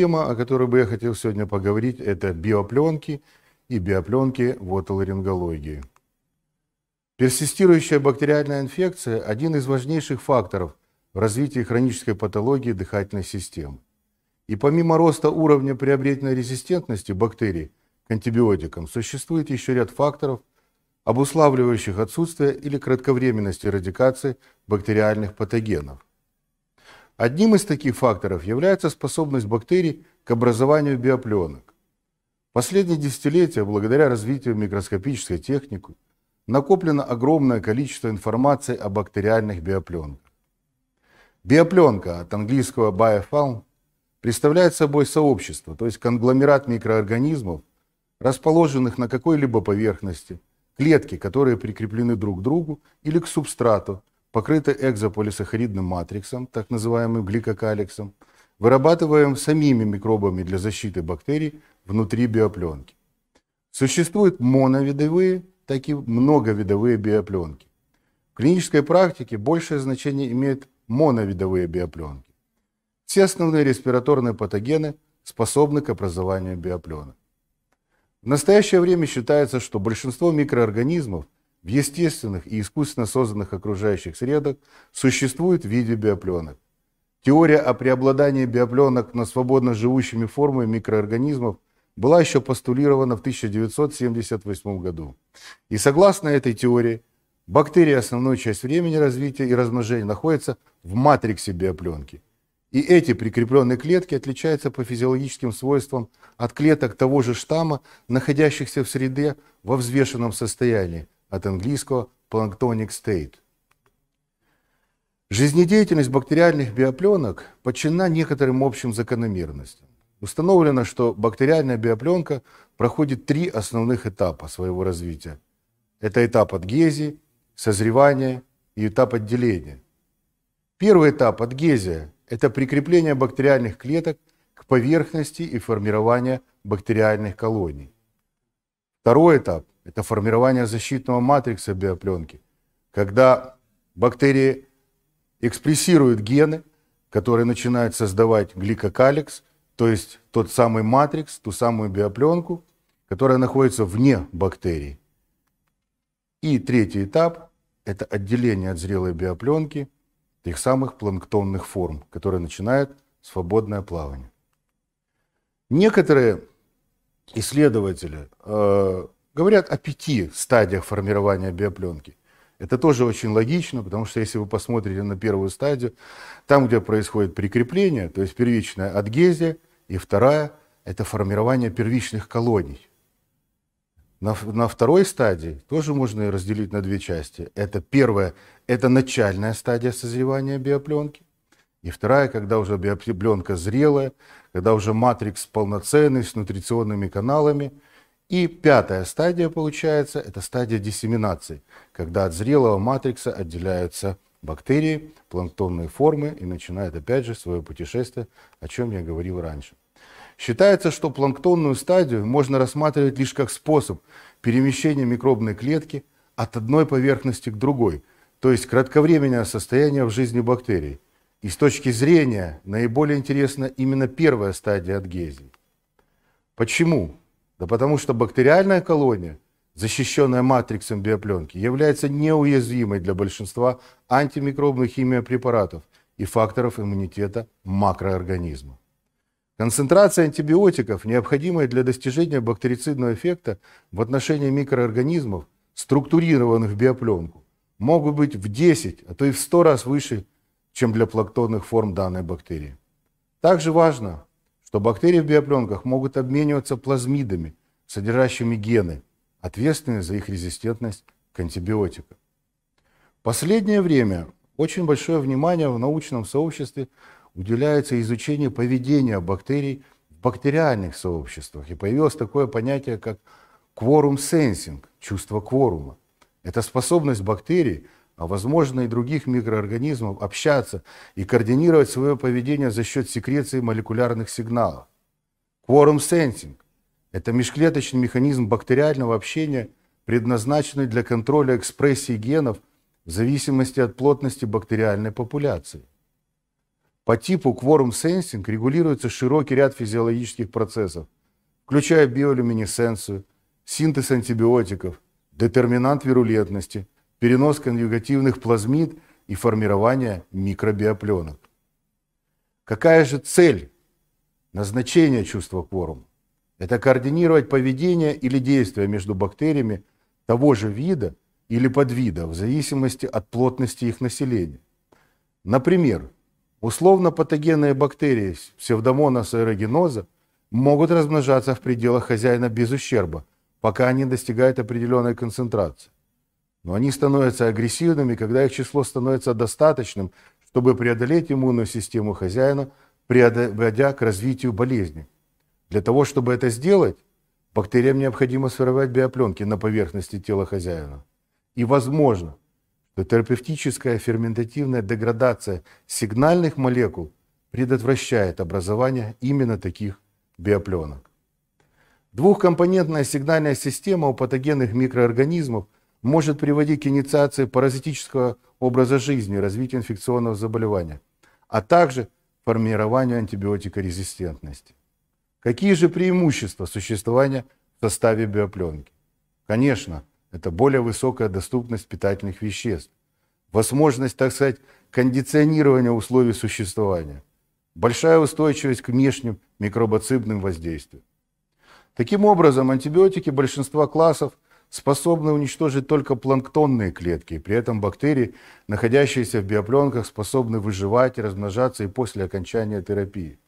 Тема, о которой бы я хотел сегодня поговорить, это биопленки и биопленки в отоларингологии. Персистирующая бактериальная инфекция – один из важнейших факторов в развитии хронической патологии дыхательной системы. И помимо роста уровня приобретенной резистентности бактерий к антибиотикам, существует еще ряд факторов, обуславливающих отсутствие или кратковременность эрадикации бактериальных патогенов. Одним из таких факторов является способность бактерий к образованию биопленок. Последние десятилетия, благодаря развитию микроскопической техники, накоплено огромное количество информации о бактериальных биопленках. Биопленка от английского biofilm представляет собой сообщество, то есть конгломерат микроорганизмов, расположенных на какой-либо поверхности, клетки, которые прикреплены друг к другу или к субстрату, покрыты экзополисахаридным матриксом, так называемым гликокаликсом, вырабатываем самими микробами для защиты бактерий внутри биопленки. Существуют моновидовые, так и многовидовые биопленки. В клинической практике большее значение имеют моновидовые биопленки. Все основные респираторные патогены способны к образованию биопленок. В настоящее время считается, что большинство микроорганизмов – в естественных и искусственно созданных окружающих средах существует в виде биопленок. Теория о преобладании биопленок над свободно живущими формами микроорганизмов была еще постулирована в 1978 году. И согласно этой теории, бактерии основную часть времени развития и размножения находятся в матриксе биопленки. И эти прикрепленные клетки отличаются по физиологическим свойствам от клеток того же штамма, находящихся в среде во взвешенном состоянии – от английского «planktonic state». Жизнедеятельность бактериальных биопленок подчинена некоторым общим закономерностям. Установлено, что бактериальная биопленка проходит три основных этапа своего развития. Это этап адгезии, созревания и этап отделения. Первый этап адгезия – это прикрепление бактериальных клеток к поверхности и формирование бактериальных колоний. Второй этап это формирование защитного матрикса биопленки, когда бактерии экспрессируют гены, которые начинают создавать гликокаликс, то есть тот самый матрикс, ту самую биопленку, которая находится вне бактерий. И третий этап – это отделение от зрелой биопленки тех самых планктонных форм, которые начинают свободное плавание. Некоторые исследователи э, Говорят о пяти стадиях формирования биопленки. Это тоже очень логично, потому что если вы посмотрите на первую стадию, там, где происходит прикрепление, то есть первичная адгезия, и вторая – это формирование первичных колоний. На, на второй стадии тоже можно разделить на две части. Это первая – это начальная стадия созревания биопленки, и вторая, когда уже биопленка зрелая, когда уже матрикс полноценный, с нутриционными каналами – и пятая стадия, получается, это стадия диссеминации, когда от зрелого матрикса отделяются бактерии, планктонные формы и начинает опять же свое путешествие, о чем я говорил раньше. Считается, что планктонную стадию можно рассматривать лишь как способ перемещения микробной клетки от одной поверхности к другой, то есть кратковременное состояние в жизни бактерий. И с точки зрения наиболее интересна именно первая стадия адгезии. Почему? Да потому что бактериальная колония, защищенная матриксом биопленки, является неуязвимой для большинства антимикробных химиопрепаратов и факторов иммунитета макроорганизма. Концентрация антибиотиков, необходимая для достижения бактерицидного эффекта в отношении микроорганизмов, структурированных в биопленку, могут быть в 10, а то и в 100 раз выше, чем для плактонных форм данной бактерии. Также важно что бактерии в биопленках могут обмениваться плазмидами, содержащими гены, ответственные за их резистентность к антибиотикам. В последнее время очень большое внимание в научном сообществе уделяется изучению поведения бактерий в бактериальных сообществах. И появилось такое понятие, как кворум сенсинг, чувство кворума. Это способность бактерий – а возможно и других микроорганизмов общаться и координировать свое поведение за счет секреции молекулярных сигналов. Quorum sensing – это межклеточный механизм бактериального общения, предназначенный для контроля экспрессии генов в зависимости от плотности бактериальной популяции. По типу Quorum sensing регулируется широкий ряд физиологических процессов, включая биолюминесценцию, синтез антибиотиков, детерминант вирулентности – перенос конъюгативных плазмид и формирование микробиопленок. Какая же цель назначения чувства кворума? Это координировать поведение или действия между бактериями того же вида или подвида в зависимости от плотности их населения. Например, условно-патогенные бактерии псевдомонаса эрогеноза могут размножаться в пределах хозяина без ущерба, пока они достигают определенной концентрации. Но они становятся агрессивными, когда их число становится достаточным, чтобы преодолеть иммунную систему хозяина, приводя к развитию болезни. Для того, чтобы это сделать, бактериям необходимо сформировать биопленки на поверхности тела хозяина. И возможно, что терапевтическая ферментативная деградация сигнальных молекул предотвращает образование именно таких биопленок. Двухкомпонентная сигнальная система у патогенных микроорганизмов – может приводить к инициации паразитического образа жизни, развитию инфекционного заболевания, а также формированию антибиотикорезистентности. Какие же преимущества существования в составе биопленки? Конечно, это более высокая доступность питательных веществ, возможность, так сказать, кондиционирования условий существования, большая устойчивость к внешним микробоцидным воздействиям. Таким образом, антибиотики большинства классов – способны уничтожить только планктонные клетки. При этом бактерии, находящиеся в биопленках, способны выживать и размножаться и после окончания терапии.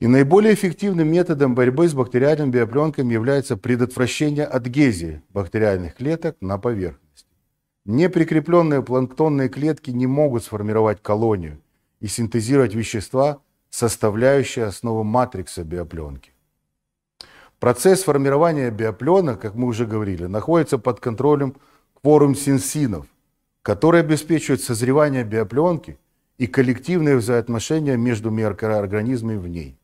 И наиболее эффективным методом борьбы с бактериальным биопленками является предотвращение адгезии бактериальных клеток на поверхности. Неприкрепленные планктонные клетки не могут сформировать колонию и синтезировать вещества, составляющие основу матрикса биопленки. Процесс формирования биопленок, как мы уже говорили, находится под контролем кворум синсинов, который обеспечивает созревание биопленки и коллективные взаимоотношения между микроорганизмами в ней.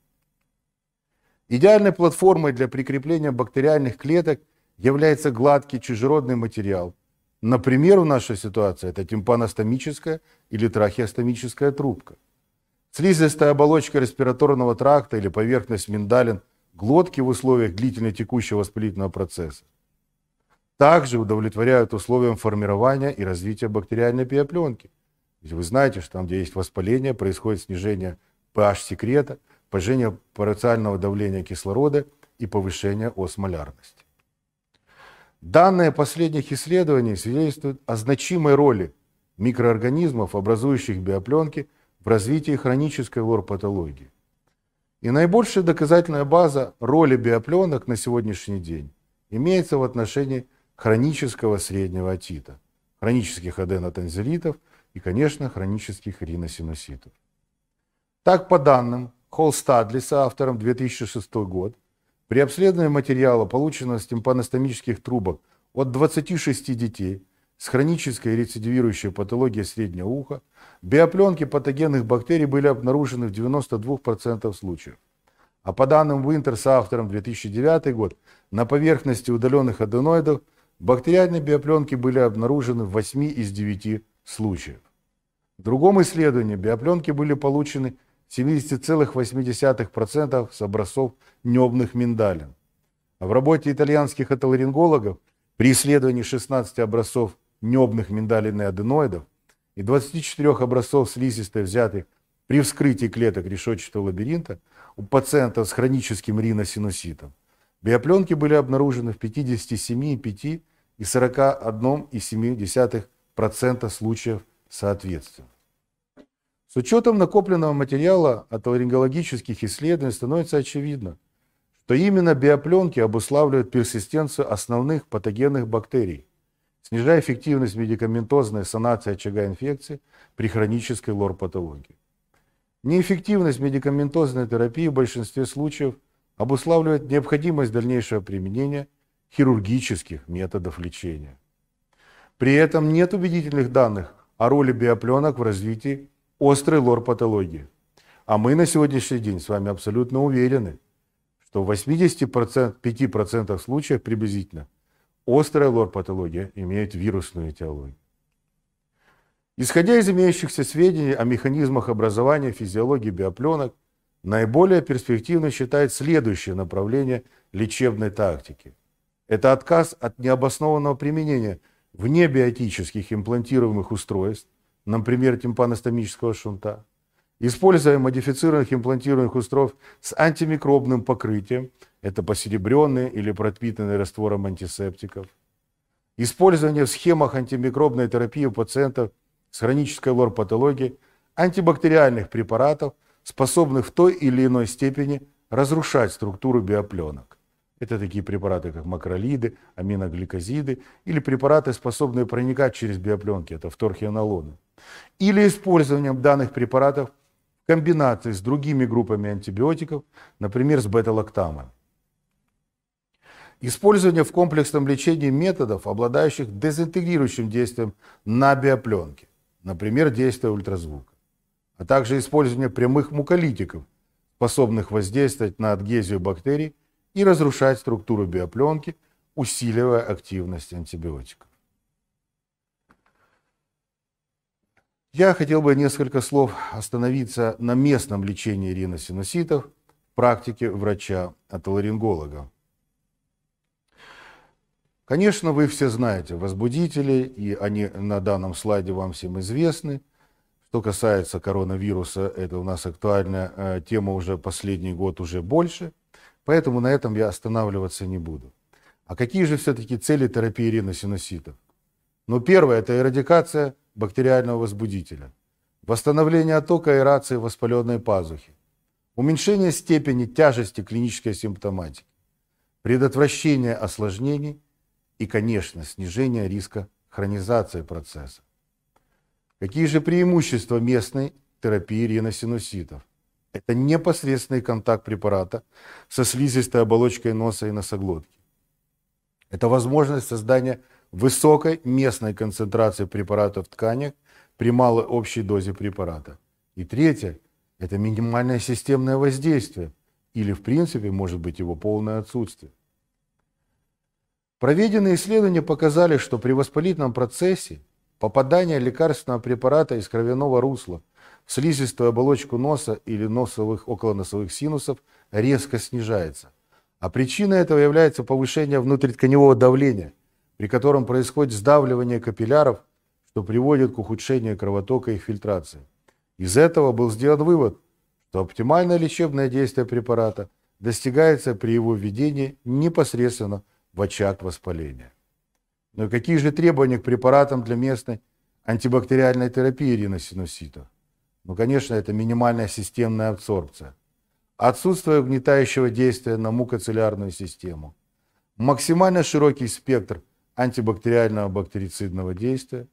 Идеальной платформой для прикрепления бактериальных клеток является гладкий чужеродный материал. Например, в нашей ситуации это тимпаностомическая или трахеостомическая трубка. Слизистая оболочка респираторного тракта или поверхность миндалин – глотки в условиях длительно текущего воспалительного процесса. Также удовлетворяют условиям формирования и развития бактериальной биопленки. вы знаете, что там, где есть воспаление, происходит снижение pH-секрета, понижение парациального давления кислорода и повышение осмолярности. Данные последних исследований свидетельствуют о значимой роли микроорганизмов, образующих биопленки, в развитии хронической лор-патологии. И наибольшая доказательная база роли биопленок на сегодняшний день имеется в отношении хронического среднего отита, хронических аденотензилитов и, конечно, хронических риносинуситов. Так, по данным Холл Стадлиса, автором 2006 год, при обследовании материала, полученного с тимпаностомических трубок от 26 детей с хронической рецидивирующей патологией среднего уха, Биопленки патогенных бактерий были обнаружены в 92% случаев. А по данным Winter с автором 2009 год, на поверхности удаленных аденоидов бактериальные биопленки были обнаружены в 8 из 9 случаев. В другом исследовании биопленки были получены 70,8% с образцов небных миндалин. А в работе итальянских отоларингологов при исследовании 16 образцов небных миндалин и аденоидов и 24 образцов слизистой, взятых при вскрытии клеток решетчатого лабиринта у пациентов с хроническим риносинуситом, биопленки были обнаружены в 57,5 и 41,7% случаев соответственно. С учетом накопленного материала от ларингологических исследований становится очевидно, что именно биопленки обуславливают персистенцию основных патогенных бактерий, снижая эффективность медикаментозной санации очага инфекции при хронической лор-патологии. Неэффективность медикаментозной терапии в большинстве случаев обуславливает необходимость дальнейшего применения хирургических методов лечения. При этом нет убедительных данных о роли биопленок в развитии острой лор-патологии. А мы на сегодняшний день с вами абсолютно уверены, что в 85% случаев приблизительно – острая лор-патология имеет вирусную этиологию. Исходя из имеющихся сведений о механизмах образования физиологии биопленок, наиболее перспективно считает следующее направление лечебной тактики. Это отказ от необоснованного применения внебиотических имплантируемых устройств, например, тимпаностомического шунта, Используя модифицированных имплантированных устройств с антимикробным покрытием, это посеребренные или пропитанные раствором антисептиков. Использование в схемах антимикробной терапии у пациентов с хронической лор-патологией антибактериальных препаратов, способных в той или иной степени разрушать структуру биопленок. Это такие препараты, как макролиды, аминогликозиды или препараты, способные проникать через биопленки, это вторхионолоны. Или использованием данных препаратов комбинации с другими группами антибиотиков, например, с бета-лактамами. Использование в комплексном лечении методов, обладающих дезинтегрирующим действием на биопленке, например, действие ультразвука, а также использование прямых муколитиков, способных воздействовать на адгезию бактерий и разрушать структуру биопленки, усиливая активность антибиотика. Я хотел бы несколько слов остановиться на местном лечении риносинуситов в практике врача-отоларинголога. Конечно, вы все знаете возбудители, и они на данном слайде вам всем известны. Что касается коронавируса, это у нас актуальная э, тема уже последний год, уже больше. Поэтому на этом я останавливаться не буду. А какие же все-таки цели терапии риносинуситов? Ну, первое – это эрадикация – бактериального возбудителя, восстановление оттока и рации воспаленной пазухи, уменьшение степени тяжести клинической симптоматики, предотвращение осложнений и, конечно, снижение риска хронизации процесса. Какие же преимущества местной терапии риносинуситов? Это непосредственный контакт препарата со слизистой оболочкой носа и носоглотки. Это возможность создания высокой местной концентрации препарата в тканях при малой общей дозе препарата. И третье – это минимальное системное воздействие или, в принципе, может быть его полное отсутствие. Проведенные исследования показали, что при воспалительном процессе попадание лекарственного препарата из кровяного русла в слизистую оболочку носа или носовых, околоносовых синусов резко снижается. А причиной этого является повышение внутритканевого давления – при котором происходит сдавливание капилляров, что приводит к ухудшению кровотока и фильтрации. Из этого был сделан вывод, что оптимальное лечебное действие препарата достигается при его введении непосредственно в очаг воспаления. Но какие же требования к препаратам для местной антибактериальной терапии риносинусита? Ну, конечно, это минимальная системная абсорбция. Отсутствие угнетающего действия на мукоцеллярную систему. Максимально широкий спектр антибактериального бактерицидного действия,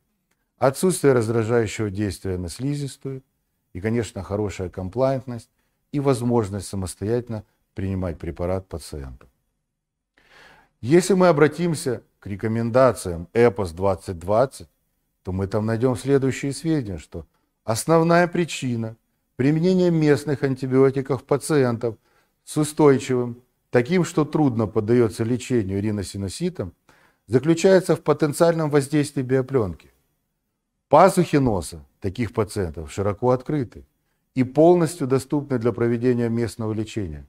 отсутствие раздражающего действия на слизистую и, конечно, хорошая комплайентность и возможность самостоятельно принимать препарат пациента. Если мы обратимся к рекомендациям ЭПОС 2020, то мы там найдем следующие сведения, что основная причина применения местных антибиотиков пациентов с устойчивым, таким, что трудно поддается лечению риносиноситом – заключается в потенциальном воздействии биопленки. Пазухи носа таких пациентов широко открыты и полностью доступны для проведения местного лечения.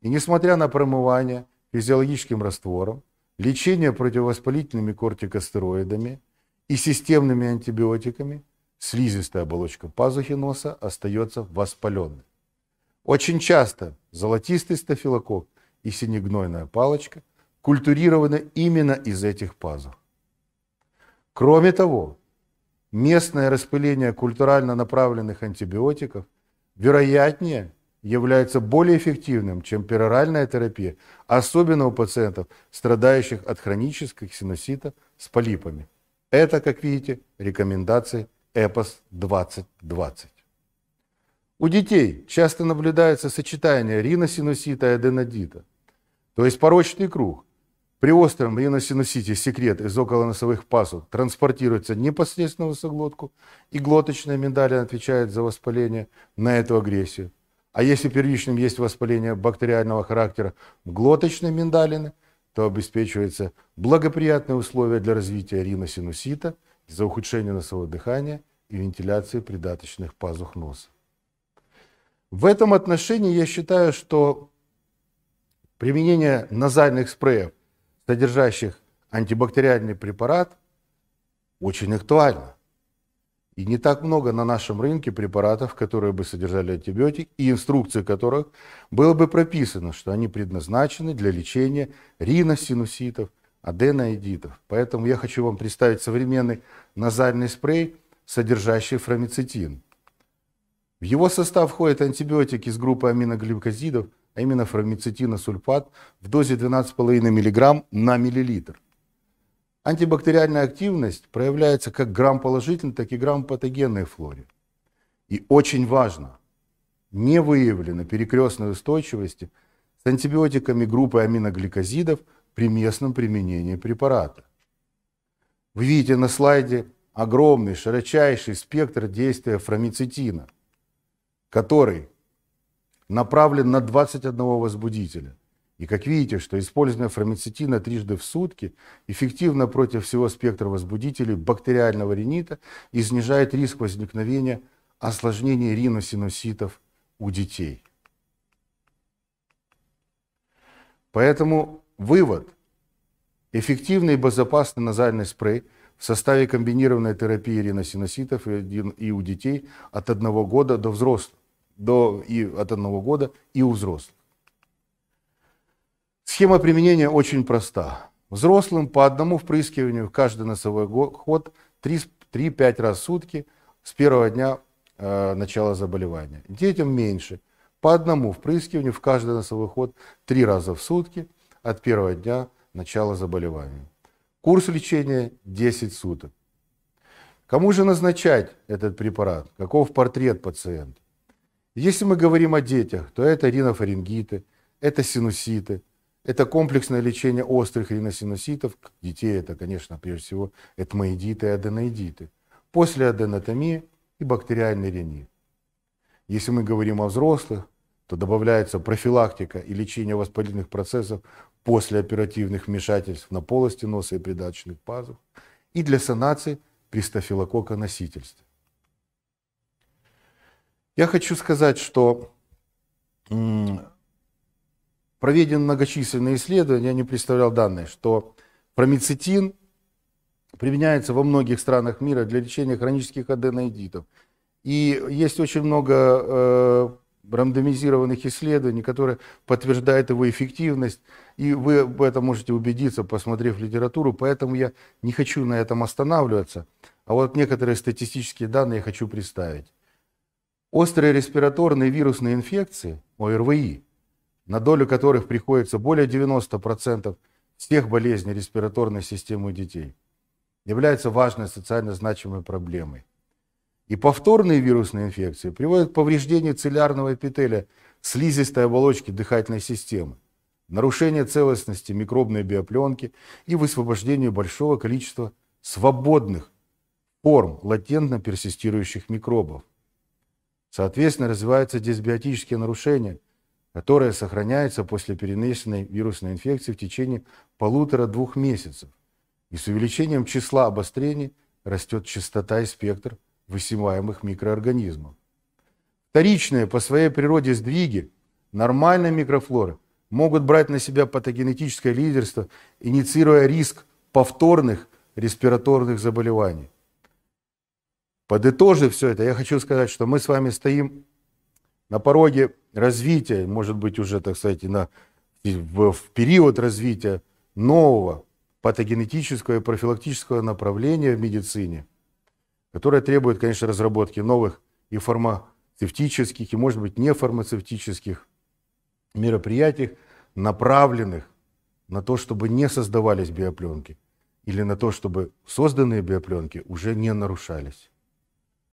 И несмотря на промывание физиологическим раствором, лечение противовоспалительными кортикостероидами и системными антибиотиками, слизистая оболочка пазухи носа остается воспаленной. Очень часто золотистый стафилокок и синегнойная палочка – культурировано именно из этих пазов. Кроме того, местное распыление культурально направленных антибиотиков вероятнее является более эффективным, чем пероральная терапия, особенно у пациентов, страдающих от хронических синусита с полипами. Это, как видите, рекомендации ЭПОС 2020. У детей часто наблюдается сочетание риносинусита и аденодита, то есть порочный круг – при остром риносинусите секрет из околоносовых пазух транспортируется непосредственно в высоглотку, и глоточная миндаль отвечает за воспаление на эту агрессию. А если первичным есть воспаление бактериального характера в глоточной миндалины, то обеспечиваются благоприятные условия для развития риносинусита из-за ухудшения носового дыхания и вентиляции придаточных пазух носа. В этом отношении я считаю, что применение назальных спреев содержащих антибактериальный препарат, очень актуально. И не так много на нашем рынке препаратов, которые бы содержали антибиотик, и инструкции которых было бы прописано, что они предназначены для лечения риносинуситов, аденоидитов. Поэтому я хочу вам представить современный назальный спрей, содержащий фрамицетин. В его состав входят антибиотики из группы аминогликозидов – а именно сульфат в дозе 12,5 мг на миллилитр. Антибактериальная активность проявляется как грамм-положительной, так и грамм-патогенной флоре. И очень важно, не выявлено перекрестной устойчивости с антибиотиками группы аминогликозидов при местном применении препарата. Вы видите на слайде огромный, широчайший спектр действия фрамицетина, который направлен на 21 возбудителя. И как видите, что использование фармацетина трижды в сутки эффективно против всего спектра возбудителей бактериального ринита и снижает риск возникновения осложнений риносинуситов у детей. Поэтому вывод. Эффективный и безопасный назальный спрей в составе комбинированной терапии риносинуситов и у детей от 1 года до взрослых до, и от одного года и у взрослых. Схема применения очень проста. Взрослым по одному впрыскиванию в каждый носовой ход 3-5 раз в сутки с первого дня э, начала заболевания. Детям меньше. По одному впрыскиванию в каждый носовой ход 3 раза в сутки от первого дня начала заболевания. Курс лечения 10 суток. Кому же назначать этот препарат? Каков портрет пациента? Если мы говорим о детях, то это ринофарингиты, это синуситы, это комплексное лечение острых риносинуситов. Детей это, конечно, прежде всего этмоидиты и аденоидиты. После аденотомии и бактериальный ринит. Если мы говорим о взрослых, то добавляется профилактика и лечение воспалительных процессов после оперативных вмешательств на полости носа и придаточных пазух и для санации при стафилококоносительстве. Я хочу сказать, что проведены многочисленные исследования, я не представлял данные, что промицетин применяется во многих странах мира для лечения хронических аденоидитов. И есть очень много э, рандомизированных исследований, которые подтверждают его эффективность, и вы в этом можете убедиться, посмотрев литературу, поэтому я не хочу на этом останавливаться, а вот некоторые статистические данные я хочу представить. Острые респираторные вирусные инфекции, ОРВИ, на долю которых приходится более 90% всех болезней респираторной системы детей, являются важной социально значимой проблемой. И повторные вирусные инфекции приводят к повреждению целлярного эпителия слизистой оболочки дыхательной системы, нарушению целостности микробной биопленки и высвобождению большого количества свободных форм латентно персистирующих микробов. Соответственно, развиваются дисбиотические нарушения, которые сохраняются после перенесенной вирусной инфекции в течение полутора-двух месяцев. И с увеличением числа обострений растет частота и спектр высеваемых микроорганизмов. Вторичные по своей природе сдвиги нормальной микрофлоры могут брать на себя патогенетическое лидерство, инициируя риск повторных респираторных заболеваний. Подытожив все это, я хочу сказать, что мы с вами стоим на пороге развития, может быть, уже, так сказать, на, в, в период развития нового патогенетического и профилактического направления в медицине, которое требует, конечно, разработки новых и фармацевтических, и, может быть, не фармацевтических мероприятий, направленных на то, чтобы не создавались биопленки, или на то, чтобы созданные биопленки уже не нарушались.